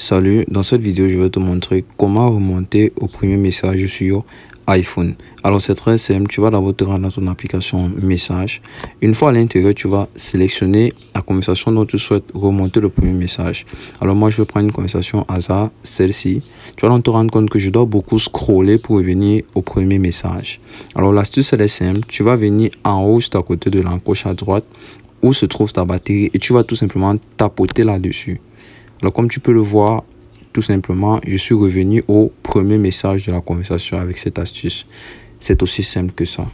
Salut, dans cette vidéo je vais te montrer comment remonter au premier message sur iPhone. Alors c'est très simple, tu vas d'abord te rendre dans ton application message. Une fois à l'intérieur, tu vas sélectionner la conversation dont tu souhaites remonter le premier message. Alors moi je vais prendre une conversation hasard, celle-ci. Tu vas donc te rendre compte que je dois beaucoup scroller pour revenir au premier message. Alors l'astuce elle est simple, tu vas venir en haut juste à côté de l'encoche à droite où se trouve ta batterie et tu vas tout simplement tapoter là-dessus. Donc comme tu peux le voir, tout simplement, je suis revenu au premier message de la conversation avec cette astuce. C'est aussi simple que ça.